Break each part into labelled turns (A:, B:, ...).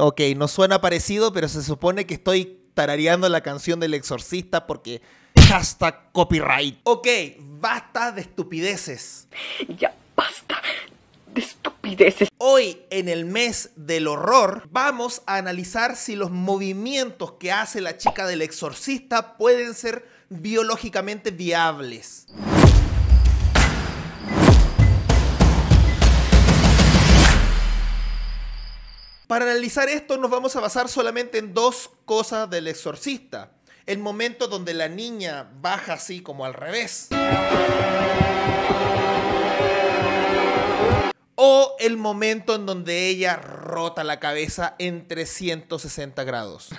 A: Ok, no suena parecido, pero se supone que estoy tarareando la canción del exorcista porque hasta copyright. Ok, basta de estupideces. Ya basta de estupideces. Hoy, en el mes del horror, vamos a analizar si los movimientos que hace la chica del exorcista pueden ser biológicamente viables. Para analizar esto nos vamos a basar solamente en dos cosas del exorcista. El momento donde la niña baja así como al revés. O el momento en donde ella rota la cabeza en 360 grados.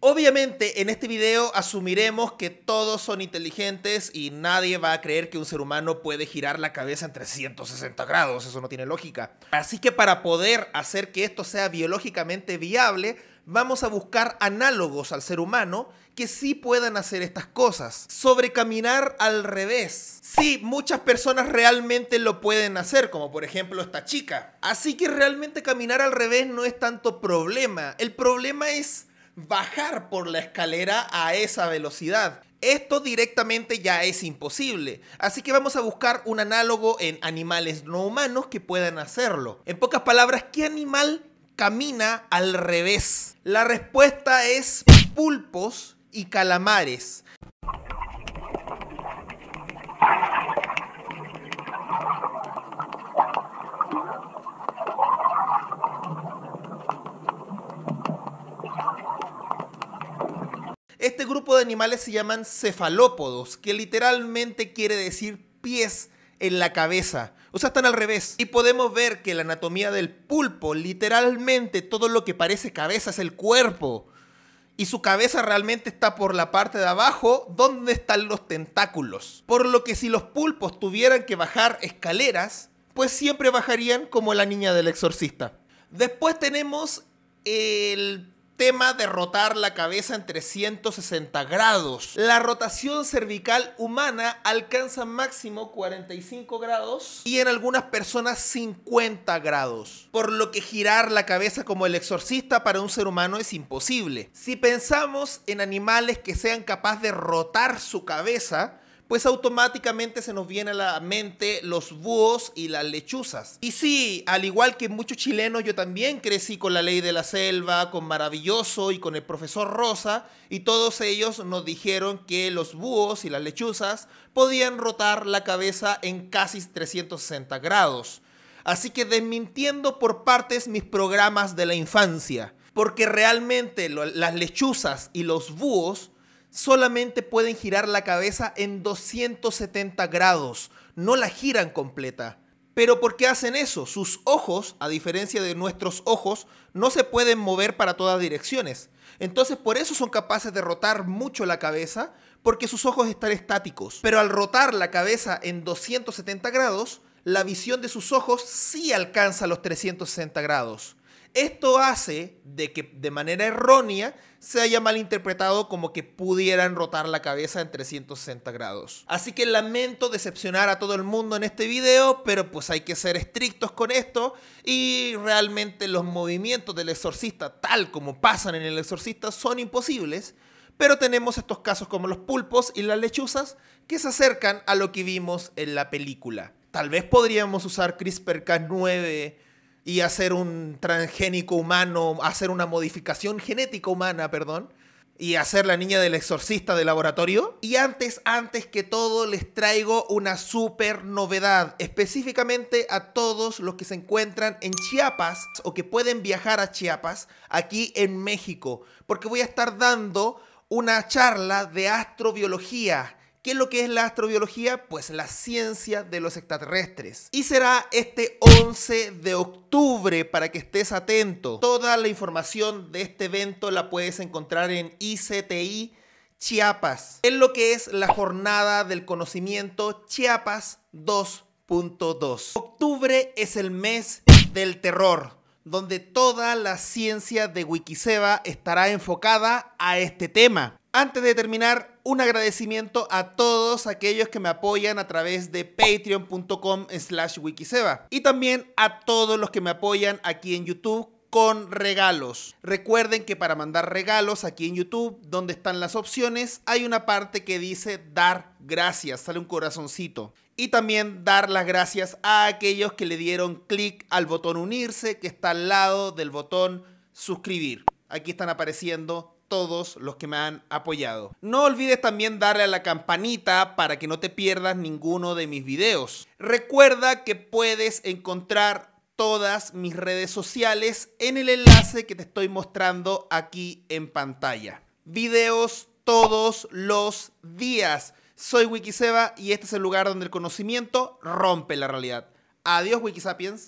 A: Obviamente en este video asumiremos que todos son inteligentes y nadie va a creer que un ser humano puede girar la cabeza en 360 grados, eso no tiene lógica. Así que para poder hacer que esto sea biológicamente viable, vamos a buscar análogos al ser humano que sí puedan hacer estas cosas. Sobre caminar al revés. Sí, muchas personas realmente lo pueden hacer, como por ejemplo esta chica. Así que realmente caminar al revés no es tanto problema. El problema es bajar por la escalera a esa velocidad. Esto directamente ya es imposible, así que vamos a buscar un análogo en animales no humanos que puedan hacerlo. En pocas palabras, ¿qué animal camina al revés? La respuesta es pulpos y calamares. Este grupo de animales se llaman cefalópodos, que literalmente quiere decir pies en la cabeza. O sea, están al revés. Y podemos ver que la anatomía del pulpo, literalmente todo lo que parece cabeza es el cuerpo. Y su cabeza realmente está por la parte de abajo donde están los tentáculos. Por lo que si los pulpos tuvieran que bajar escaleras, pues siempre bajarían como la niña del exorcista. Después tenemos el tema de rotar la cabeza en 360 grados. La rotación cervical humana alcanza máximo 45 grados y en algunas personas 50 grados, por lo que girar la cabeza como el exorcista para un ser humano es imposible. Si pensamos en animales que sean capaces de rotar su cabeza, pues automáticamente se nos viene a la mente los búhos y las lechuzas. Y sí, al igual que muchos chilenos, yo también crecí con la ley de la selva, con Maravilloso y con el profesor Rosa, y todos ellos nos dijeron que los búhos y las lechuzas podían rotar la cabeza en casi 360 grados. Así que desmintiendo por partes mis programas de la infancia, porque realmente las lechuzas y los búhos solamente pueden girar la cabeza en 270 grados, no la giran completa. Pero ¿por qué hacen eso? Sus ojos, a diferencia de nuestros ojos, no se pueden mover para todas direcciones. Entonces por eso son capaces de rotar mucho la cabeza, porque sus ojos están estáticos. Pero al rotar la cabeza en 270 grados, la visión de sus ojos sí alcanza los 360 grados. Esto hace de que de manera errónea se haya malinterpretado como que pudieran rotar la cabeza en 360 grados. Así que lamento decepcionar a todo el mundo en este video, pero pues hay que ser estrictos con esto y realmente los movimientos del exorcista tal como pasan en el exorcista son imposibles. Pero tenemos estos casos como los pulpos y las lechuzas que se acercan a lo que vimos en la película. Tal vez podríamos usar CRISPR-Cas9 y hacer un transgénico humano, hacer una modificación genética humana, perdón, y hacer la niña del exorcista de laboratorio. Y antes, antes que todo, les traigo una super novedad, específicamente a todos los que se encuentran en Chiapas o que pueden viajar a Chiapas, aquí en México, porque voy a estar dando una charla de astrobiología ¿Qué es lo que es la astrobiología? Pues la ciencia de los extraterrestres. Y será este 11 de octubre para que estés atento. Toda la información de este evento la puedes encontrar en ICTI Chiapas. Es lo que es la jornada del conocimiento Chiapas 2.2. Octubre es el mes del terror donde toda la ciencia de Wikiseba estará enfocada a este tema. Antes de terminar, un agradecimiento a todos aquellos que me apoyan a través de patreon.com slash wikiseba y también a todos los que me apoyan aquí en YouTube con regalos. Recuerden que para mandar regalos aquí en YouTube, donde están las opciones, hay una parte que dice dar gracias, sale un corazoncito. Y también dar las gracias a aquellos que le dieron clic al botón unirse que está al lado del botón suscribir. Aquí están apareciendo todos los que me han apoyado. No olvides también darle a la campanita para que no te pierdas ninguno de mis videos. Recuerda que puedes encontrar todas mis redes sociales en el enlace que te estoy mostrando aquí en pantalla. Videos todos los días. Soy Wikiseba y este es el lugar donde el conocimiento rompe la realidad. Adiós Wikisapiens.